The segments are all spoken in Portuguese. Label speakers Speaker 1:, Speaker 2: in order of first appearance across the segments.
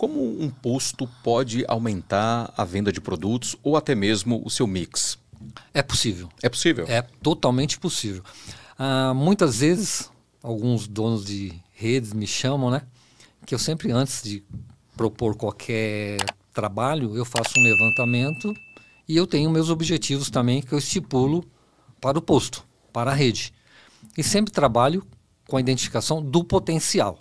Speaker 1: Como um posto pode aumentar a venda de produtos ou até mesmo o seu mix?
Speaker 2: É possível. É possível? É totalmente possível. Ah, muitas vezes, alguns donos de redes me chamam, né? Que eu sempre, antes de propor qualquer trabalho, eu faço um levantamento e eu tenho meus objetivos também que eu estipulo para o posto, para a rede. E sempre trabalho com a identificação do potencial.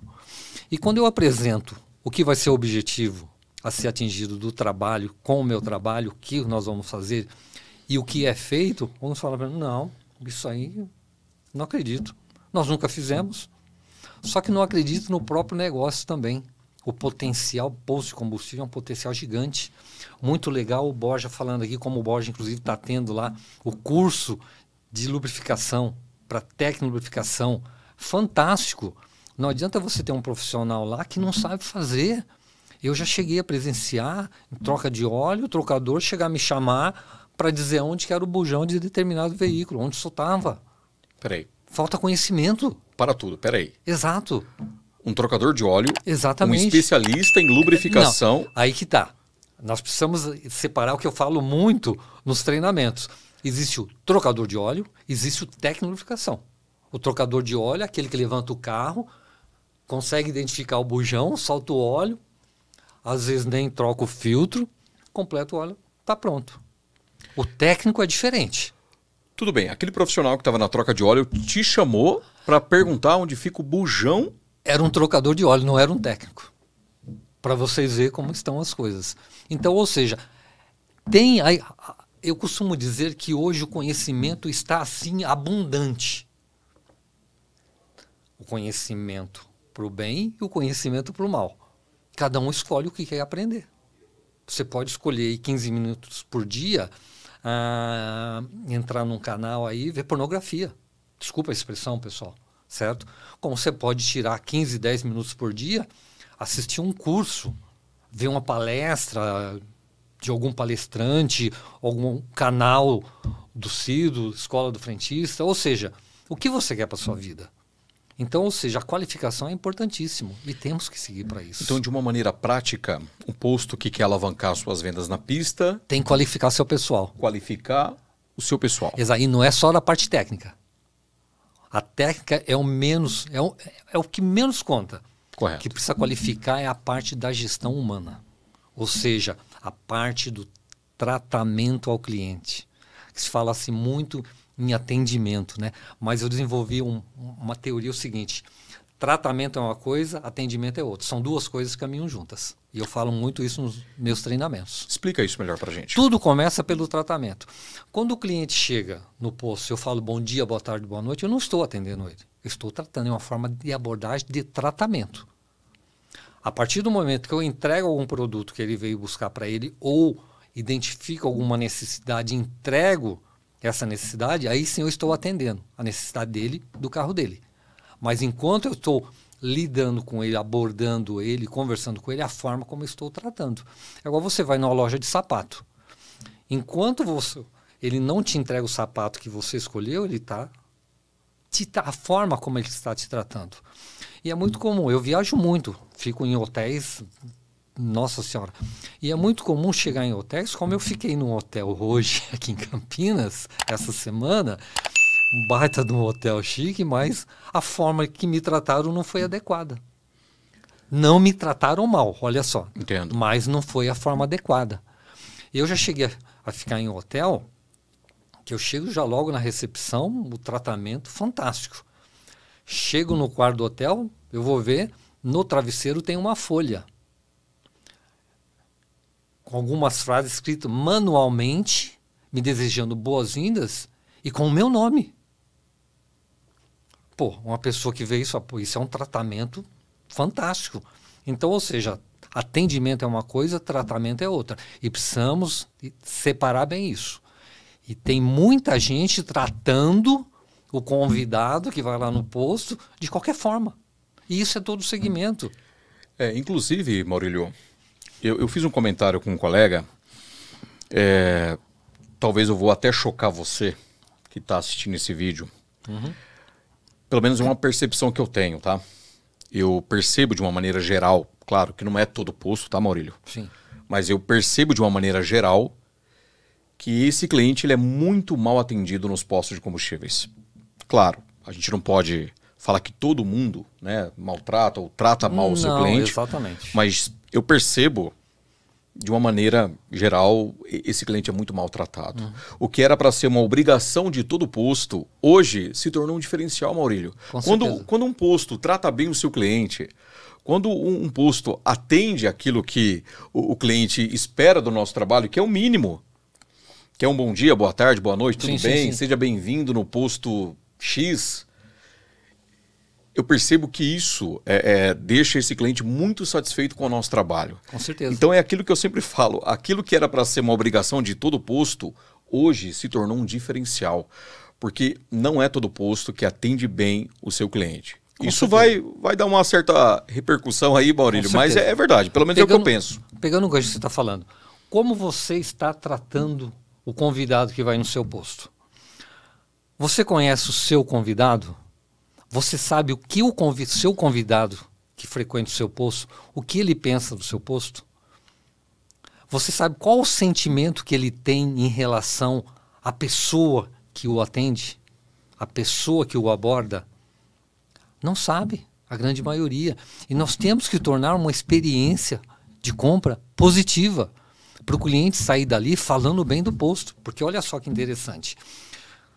Speaker 2: E quando eu apresento o que vai ser o objetivo a ser atingido do trabalho, com o meu trabalho, o que nós vamos fazer e o que é feito, vamos falar, não, isso aí não acredito. Nós nunca fizemos. Só que não acredito no próprio negócio também. O potencial posto de combustível é um potencial gigante. Muito legal o Borja falando aqui, como o Borja, inclusive, está tendo lá o curso de lubrificação para tecnologificação. Fantástico! Não adianta você ter um profissional lá que não sabe fazer. Eu já cheguei a presenciar, em troca de óleo, o trocador chegar a me chamar para dizer onde que era o bujão de determinado veículo, onde soltava. Peraí. Falta conhecimento. Para tudo, peraí. Exato. Um trocador de óleo. Exatamente. Um especialista em lubrificação. Não, aí que tá. Nós precisamos separar o que eu falo muito nos treinamentos. Existe o trocador de óleo, existe o técnico de lubrificação. O trocador de óleo é aquele que levanta o carro consegue identificar o bujão, solta o óleo, às vezes nem troca o filtro, completa o óleo, está pronto. O técnico
Speaker 1: é diferente. Tudo bem, aquele profissional que estava na troca de óleo te chamou para perguntar
Speaker 2: onde fica o bujão. Era um trocador de óleo, não era um técnico. Para vocês verem como estão as coisas. Então, ou seja, tem. Aí, eu costumo dizer que hoje o conhecimento está assim abundante. O conhecimento para o bem e o conhecimento para o mal. Cada um escolhe o que quer aprender. Você pode escolher 15 minutos por dia a ah, entrar num canal aí ver pornografia. Desculpa a expressão, pessoal, certo? Como você pode tirar 15, 10 minutos por dia, assistir um curso, ver uma palestra de algum palestrante, algum canal do CIDO, Escola do Frentista, ou seja, o que você quer para sua vida? Então, ou seja, a qualificação é importantíssimo e temos que seguir para isso. Então, de uma maneira prática, o posto que quer alavancar suas vendas na pista tem que qualificar seu pessoal. Qualificar o seu pessoal. Exato. E não é só na parte técnica. A técnica é o menos, é o, é o que menos conta. Correto. Que precisa qualificar é a parte da gestão humana, ou seja, a parte do tratamento ao cliente. Que se fala assim muito em atendimento, né? Mas eu desenvolvi um, uma teoria o seguinte: tratamento é uma coisa, atendimento é outra. São duas coisas que caminham juntas. E eu falo muito isso nos meus treinamentos. Explica isso melhor para gente. Tudo começa pelo tratamento. Quando o cliente chega no posto, eu falo bom dia, boa tarde, boa noite, eu não estou atendendo ele. Eu estou tratando é uma forma de abordagem de tratamento. A partir do momento que eu entrego algum produto que ele veio buscar para ele ou identifico alguma necessidade, entrego essa necessidade, aí sim eu estou atendendo a necessidade dele, do carro dele. Mas enquanto eu estou lidando com ele, abordando ele, conversando com ele, é a forma como eu estou tratando. É Agora você vai numa loja de sapato. Enquanto você, ele não te entrega o sapato que você escolheu, ele está a forma como ele está te tratando. E é muito comum. Eu viajo muito, fico em hotéis nossa senhora. E é muito comum chegar em hotéis, como eu fiquei num hotel hoje aqui em Campinas, essa semana, um baita de um hotel chique, mas a forma que me trataram não foi adequada. Não me trataram mal, olha só. Entendo. Mas não foi a forma adequada. Eu já cheguei a, a ficar em um hotel que eu chego já logo na recepção, o tratamento fantástico. Chego no quarto do hotel, eu vou ver, no travesseiro tem uma folha com algumas frases escritas manualmente, me desejando boas-vindas e com o meu nome. Pô, uma pessoa que vê isso, pô, isso é um tratamento fantástico. Então, ou seja, atendimento é uma coisa, tratamento é outra. E precisamos separar bem isso. E tem muita gente tratando o convidado que vai lá no posto de qualquer forma. E isso é todo o segmento. É, inclusive, Maurílio,
Speaker 1: eu, eu fiz um comentário com um colega. É, talvez eu vou até chocar você que está assistindo esse vídeo. Uhum. Pelo menos é uma percepção que eu tenho, tá? Eu percebo de uma maneira geral, claro que não é todo posto, tá, Maurílio? Sim. Mas eu percebo de uma maneira geral que esse cliente ele é muito mal atendido nos postos de combustíveis. Claro, a gente não pode falar que todo mundo né, maltrata ou trata mal não, o seu cliente. Exatamente. Mas eu percebo de uma maneira geral, esse cliente é muito maltratado. Uhum. O que era para ser uma obrigação de todo posto, hoje se tornou um diferencial, Maurílio. Com quando, certeza. quando um posto trata bem o seu cliente, quando um, um posto atende aquilo que o, o, cliente espera do nosso trabalho, que é o mínimo, que é um bom dia, boa tarde, boa noite, tudo sim, bem, sim, sim. seja bem-vindo no posto X, eu percebo que isso é, é, deixa esse cliente muito satisfeito com o nosso trabalho. Com certeza. Então é aquilo que eu sempre falo: aquilo que era para ser uma obrigação de todo posto, hoje se tornou um diferencial. Porque não é todo posto que atende bem o seu cliente. Com isso vai, vai dar uma certa repercussão aí, Maurílio, mas é, é, verdade, pelo menos pegando, é o que eu penso.
Speaker 2: Pegando o que você está falando, como você está tratando o convidado que vai no seu posto? Você conhece o seu convidado? Você sabe o que o seu convidado que frequenta o seu posto, o que ele pensa do seu posto? Você sabe qual o sentimento que ele tem em relação à pessoa que o atende, à pessoa que o aborda? Não sabe, a grande maioria. E nós temos que tornar uma experiência de compra positiva para o cliente sair dali falando bem do posto. Porque olha só que interessante.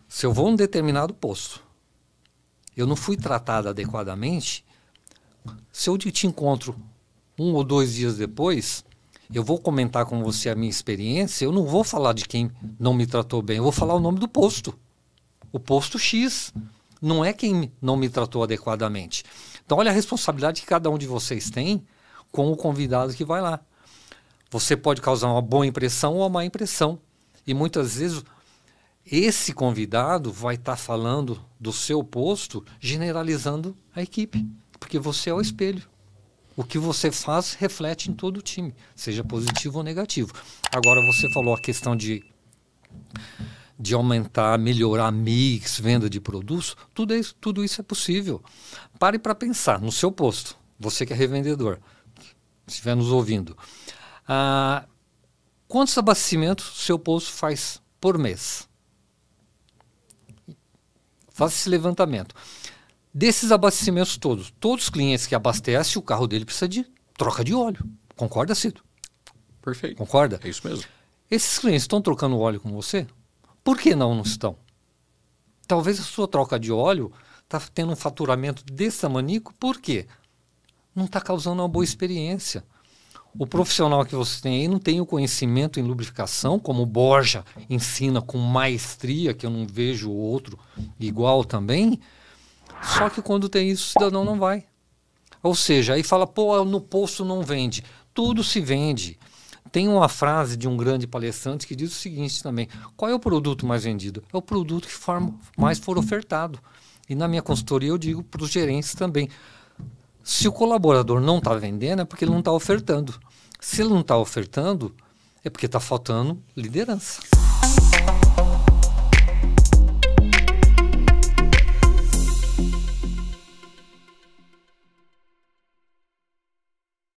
Speaker 2: Se eu vou a um determinado posto, eu não fui tratado adequadamente, se eu te encontro um ou dois dias depois, eu vou comentar com você a minha experiência, eu não vou falar de quem não me tratou bem, eu vou falar o nome do posto. O posto X não é quem não me tratou adequadamente. Então, olha a responsabilidade que cada um de vocês tem com o convidado que vai lá. Você pode causar uma boa impressão ou uma má impressão. E muitas vezes esse convidado vai estar tá falando do seu posto, generalizando a equipe, porque você é o espelho. O que você faz reflete em todo o time, seja positivo ou negativo. Agora você falou a questão de de aumentar, melhorar mix, venda de produtos, tudo isso, tudo isso é possível. Pare para pensar no seu posto, você que é revendedor, se estiver nos ouvindo. Ah, quantos abastecimentos seu posto faz por mês? Faça esse levantamento. Desses abastecimentos todos, todos os clientes que abastecem, o carro dele precisa de troca de óleo. Concorda, Cido? Perfeito. Concorda? É isso mesmo. Esses clientes estão trocando óleo com você? Por que não, não estão? Talvez a sua troca de óleo está tendo um faturamento desse tamanico, por quê? Não está causando uma boa experiência. O profissional que você tem aí não tem o conhecimento em lubrificação, como o Borja ensina com maestria, que eu não vejo outro igual também. Só que quando tem isso, o cidadão não vai. Ou seja, aí fala, pô, no posto não vende. Tudo se vende. Tem uma frase de um grande palestrante que diz o seguinte também: qual é o produto mais vendido? É o produto que mais for ofertado. E na minha consultoria eu digo para os gerentes também: se o colaborador não está vendendo, é porque ele não está ofertando. Se ele não está ofertando, é porque está faltando liderança.